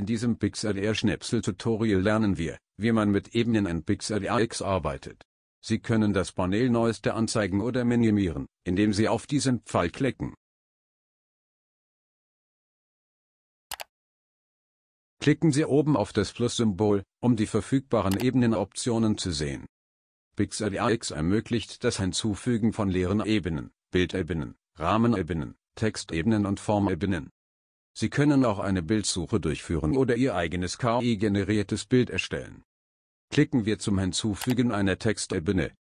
In diesem PixelR Schnipsel Tutorial lernen wir, wie man mit Ebenen in PixelR X arbeitet. Sie können das Panel Neueste anzeigen oder minimieren, indem Sie auf diesen Pfeil klicken. Klicken Sie oben auf das Plus-Symbol, um die verfügbaren Ebenenoptionen zu sehen. PixelR X ermöglicht das Hinzufügen von leeren Ebenen, Bildebenen, Rahmenebenen, Textebenen und Formebenen. Sie können auch eine Bildsuche durchführen oder Ihr eigenes KI-generiertes Bild erstellen. Klicken wir zum Hinzufügen einer Textebene.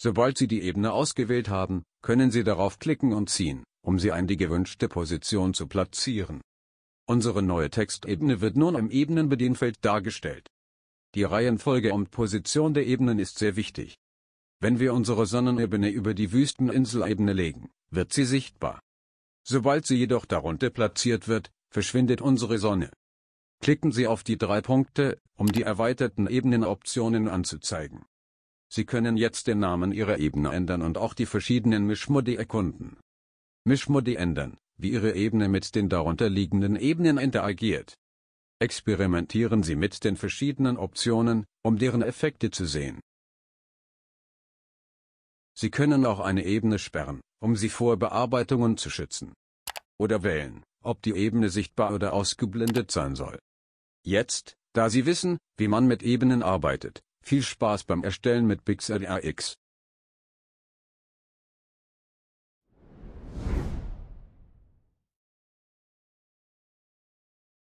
Sobald Sie die Ebene ausgewählt haben, können Sie darauf klicken und ziehen, um sie in die gewünschte Position zu platzieren. Unsere neue Textebene wird nun im Ebenenbedienfeld dargestellt. Die Reihenfolge und Position der Ebenen ist sehr wichtig. Wenn wir unsere Sonnenebene über die Wüsteninselebene legen, wird sie sichtbar. Sobald sie jedoch darunter platziert wird, verschwindet unsere Sonne. Klicken Sie auf die drei Punkte, um die erweiterten Ebenenoptionen anzuzeigen. Sie können jetzt den Namen Ihrer Ebene ändern und auch die verschiedenen Mischmodi erkunden. Mischmodi ändern, wie Ihre Ebene mit den darunterliegenden Ebenen interagiert. Experimentieren Sie mit den verschiedenen Optionen, um deren Effekte zu sehen. Sie können auch eine Ebene sperren, um sie vor Bearbeitungen zu schützen. Oder wählen, ob die Ebene sichtbar oder ausgeblendet sein soll. Jetzt, da Sie wissen, wie man mit Ebenen arbeitet, viel Spaß beim Erstellen mit BixRDAX.